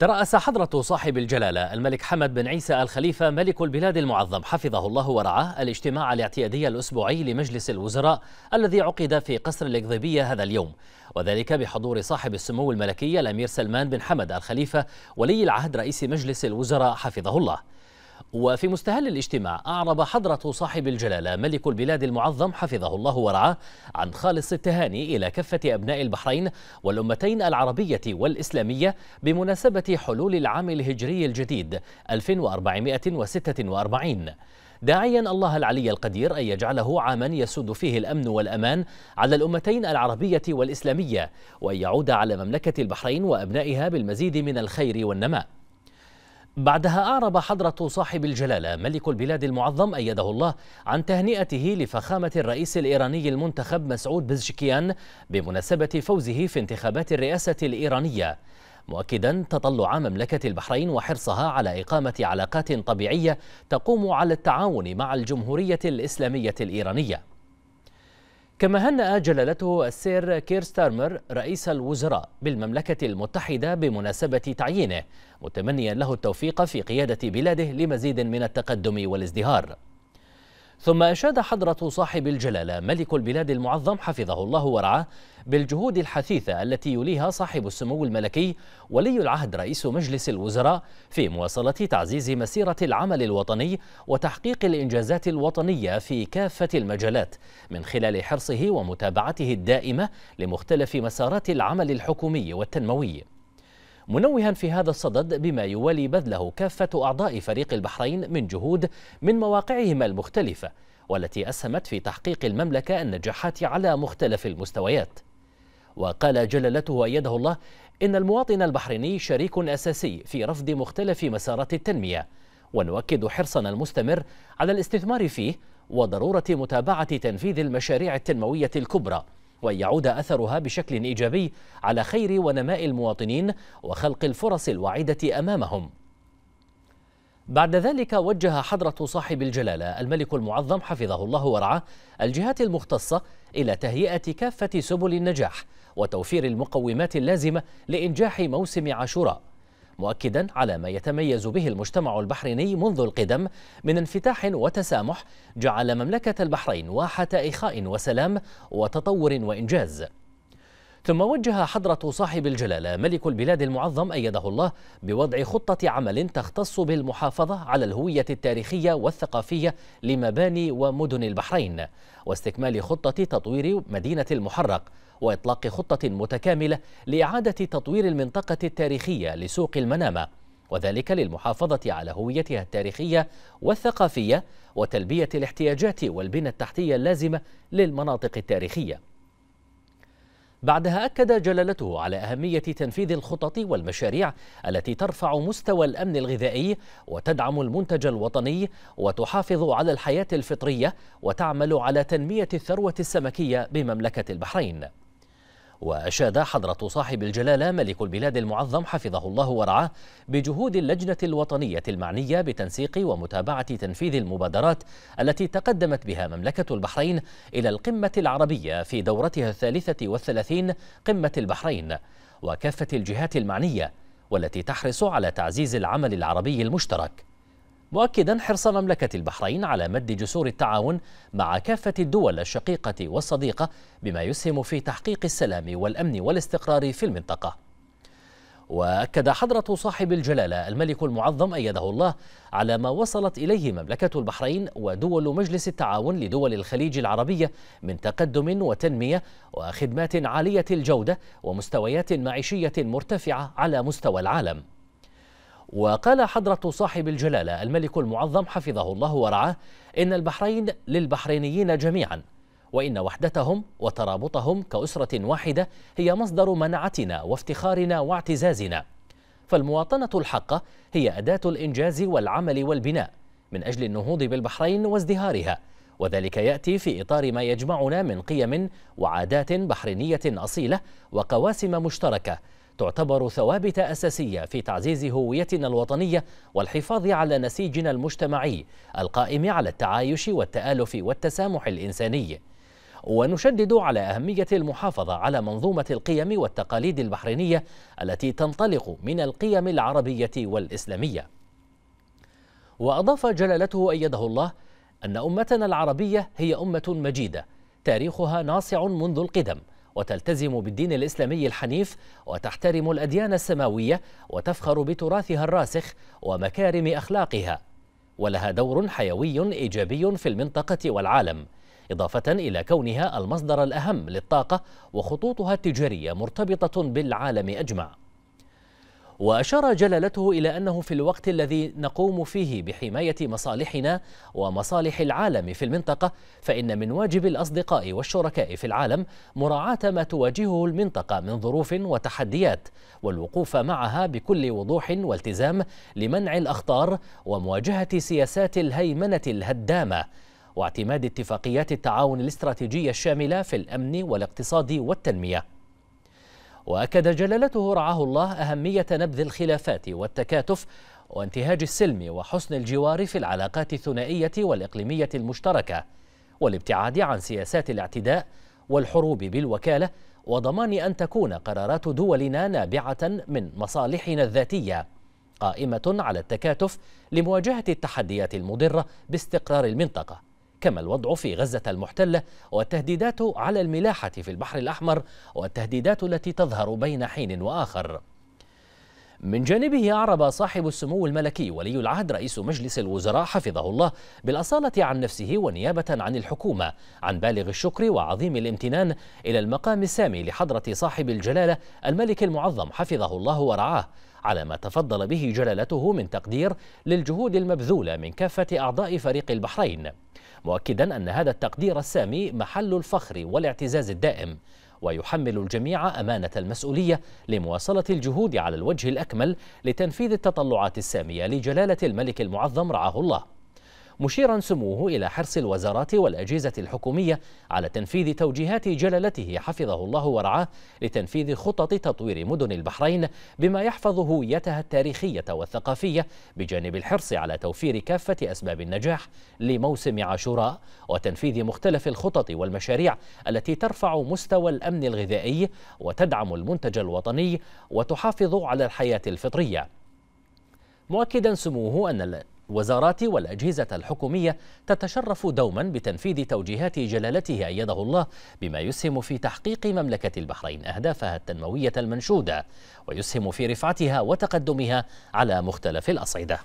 ترأس حضرة صاحب الجلالة الملك حمد بن عيسى الخليفة ملك البلاد المعظم حفظه الله ورعاه الاجتماع الاعتيادي الأسبوعي لمجلس الوزراء الذي عقد في قصر الإقضيبية هذا اليوم وذلك بحضور صاحب السمو الملكي الأمير سلمان بن حمد الخليفة ولي العهد رئيس مجلس الوزراء حفظه الله وفي مستهل الاجتماع أعرب حضرة صاحب الجلالة ملك البلاد المعظم حفظه الله ورعاه عن خالص التهاني إلى كفة أبناء البحرين والأمتين العربية والإسلامية بمناسبة حلول العام الهجري الجديد 1446 داعيا الله العلي القدير أن يجعله عاما يسود فيه الأمن والأمان على الأمتين العربية والإسلامية وأن يعود على مملكة البحرين وأبنائها بالمزيد من الخير والنماء بعدها أعرب حضرة صاحب الجلالة ملك البلاد المعظم أيده الله عن تهنئته لفخامة الرئيس الإيراني المنتخب مسعود بزشكيان بمناسبة فوزه في انتخابات الرئاسة الإيرانية مؤكدا تطلع مملكة البحرين وحرصها على إقامة علاقات طبيعية تقوم على التعاون مع الجمهورية الإسلامية الإيرانية كما هنأ جلالته السير كير ستارمر رئيس الوزراء بالمملكة المتحدة بمناسبة تعيينه متمنيا له التوفيق في قيادة بلاده لمزيد من التقدم والازدهار ثم أشاد حضرة صاحب الجلالة ملك البلاد المعظم حفظه الله ورعاه بالجهود الحثيثة التي يليها صاحب السمو الملكي ولي العهد رئيس مجلس الوزراء في مواصلة تعزيز مسيرة العمل الوطني وتحقيق الإنجازات الوطنية في كافة المجالات من خلال حرصه ومتابعته الدائمة لمختلف مسارات العمل الحكومي والتنموي منوها في هذا الصدد بما يوالي بذله كافة أعضاء فريق البحرين من جهود من مواقعهما المختلفة والتي أسهمت في تحقيق المملكة النجاحات على مختلف المستويات وقال جلالته ايده الله إن المواطن البحريني شريك أساسي في رفض مختلف مسارات التنمية ونؤكد حرصنا المستمر على الاستثمار فيه وضرورة متابعة تنفيذ المشاريع التنموية الكبرى وأن يعود أثرها بشكل إيجابي على خير ونماء المواطنين وخلق الفرص الواعدة أمامهم بعد ذلك وجه حضرة صاحب الجلالة الملك المعظم حفظه الله ورعاه الجهات المختصة إلى تهيئة كافة سبل النجاح وتوفير المقومات اللازمة لإنجاح موسم عاشوراء مؤكدا على ما يتميز به المجتمع البحريني منذ القدم من انفتاح وتسامح جعل مملكة البحرين واحة إخاء وسلام وتطور وإنجاز ثم وجه حضرة صاحب الجلالة ملك البلاد المعظم أيده الله بوضع خطة عمل تختص بالمحافظة على الهوية التاريخية والثقافية لمباني ومدن البحرين واستكمال خطة تطوير مدينة المحرق وإطلاق خطة متكاملة لإعادة تطوير المنطقة التاريخية لسوق المنامة وذلك للمحافظة على هويتها التاريخية والثقافية وتلبية الاحتياجات والبنى التحتية اللازمة للمناطق التاريخية بعدها أكد جلالته على أهمية تنفيذ الخطط والمشاريع التي ترفع مستوى الأمن الغذائي وتدعم المنتج الوطني وتحافظ على الحياة الفطرية وتعمل على تنمية الثروة السمكية بمملكة البحرين وأشاد حضرة صاحب الجلالة ملك البلاد المعظم حفظه الله ورعاه بجهود اللجنة الوطنية المعنية بتنسيق ومتابعة تنفيذ المبادرات التي تقدمت بها مملكة البحرين إلى القمة العربية في دورتها الثالثة والثلاثين قمة البحرين وكافة الجهات المعنية والتي تحرص على تعزيز العمل العربي المشترك مؤكدا حرص مملكة البحرين على مد جسور التعاون مع كافة الدول الشقيقة والصديقة بما يسهم في تحقيق السلام والأمن والاستقرار في المنطقة وأكد حضرة صاحب الجلالة الملك المعظم أيده الله على ما وصلت إليه مملكة البحرين ودول مجلس التعاون لدول الخليج العربية من تقدم وتنمية وخدمات عالية الجودة ومستويات معيشية مرتفعة على مستوى العالم وقال حضرة صاحب الجلالة الملك المعظم حفظه الله ورعاه إن البحرين للبحرينيين جميعا وإن وحدتهم وترابطهم كأسرة واحدة هي مصدر منعتنا وافتخارنا واعتزازنا فالمواطنة الحقة هي أداة الإنجاز والعمل والبناء من أجل النهوض بالبحرين وازدهارها وذلك يأتي في إطار ما يجمعنا من قيم وعادات بحرينية أصيلة وقواسم مشتركة تعتبر ثوابت أساسية في تعزيز هويتنا الوطنية والحفاظ على نسيجنا المجتمعي القائم على التعايش والتآلف والتسامح الإنساني ونشدد على أهمية المحافظة على منظومة القيم والتقاليد البحرينية التي تنطلق من القيم العربية والإسلامية وأضاف جلالته أيده الله أن أمتنا العربية هي أمة مجيدة تاريخها ناصع منذ القدم وتلتزم بالدين الإسلامي الحنيف وتحترم الأديان السماوية وتفخر بتراثها الراسخ ومكارم أخلاقها ولها دور حيوي إيجابي في المنطقة والعالم إضافة إلى كونها المصدر الأهم للطاقة وخطوطها التجارية مرتبطة بالعالم أجمع وأشار جلالته إلى أنه في الوقت الذي نقوم فيه بحماية مصالحنا ومصالح العالم في المنطقة فإن من واجب الأصدقاء والشركاء في العالم مراعاة ما تواجهه المنطقة من ظروف وتحديات والوقوف معها بكل وضوح والتزام لمنع الأخطار ومواجهة سياسات الهيمنة الهدامة واعتماد اتفاقيات التعاون الاستراتيجية الشاملة في الأمن والاقتصاد والتنمية وأكد جلالته رعاه الله أهمية نبذ الخلافات والتكاتف وانتهاج السلم وحسن الجوار في العلاقات الثنائية والإقليمية المشتركة والابتعاد عن سياسات الاعتداء والحروب بالوكالة وضمان أن تكون قرارات دولنا نابعة من مصالحنا الذاتية قائمة على التكاتف لمواجهة التحديات المضرة باستقرار المنطقة كما الوضع في غزة المحتلة والتهديدات على الملاحة في البحر الأحمر والتهديدات التي تظهر بين حين وآخر من جانبه أعرب صاحب السمو الملكي ولي العهد رئيس مجلس الوزراء حفظه الله بالأصالة عن نفسه ونيابة عن الحكومة عن بالغ الشكر وعظيم الامتنان إلى المقام السامي لحضرة صاحب الجلالة الملك المعظم حفظه الله ورعاه على ما تفضل به جلالته من تقدير للجهود المبذولة من كافة أعضاء فريق البحرين مؤكدا أن هذا التقدير السامي محل الفخر والاعتزاز الدائم ويحمل الجميع أمانة المسؤولية لمواصلة الجهود على الوجه الأكمل لتنفيذ التطلعات السامية لجلالة الملك المعظم رعاه الله مشيرا سموه إلى حرص الوزارات والأجهزة الحكومية على تنفيذ توجيهات جلالته حفظه الله ورعاه لتنفيذ خطط تطوير مدن البحرين بما يحفظ هويتها التاريخية والثقافية بجانب الحرص على توفير كافة أسباب النجاح لموسم عاشوراء وتنفيذ مختلف الخطط والمشاريع التي ترفع مستوى الأمن الغذائي وتدعم المنتج الوطني وتحافظ على الحياة الفطرية مؤكدا سموه أن الوزارات والأجهزة الحكومية تتشرف دوما بتنفيذ توجيهات جلالته أيده الله بما يسهم في تحقيق مملكة البحرين أهدافها التنموية المنشودة ويسهم في رفعتها وتقدمها على مختلف الأصعدة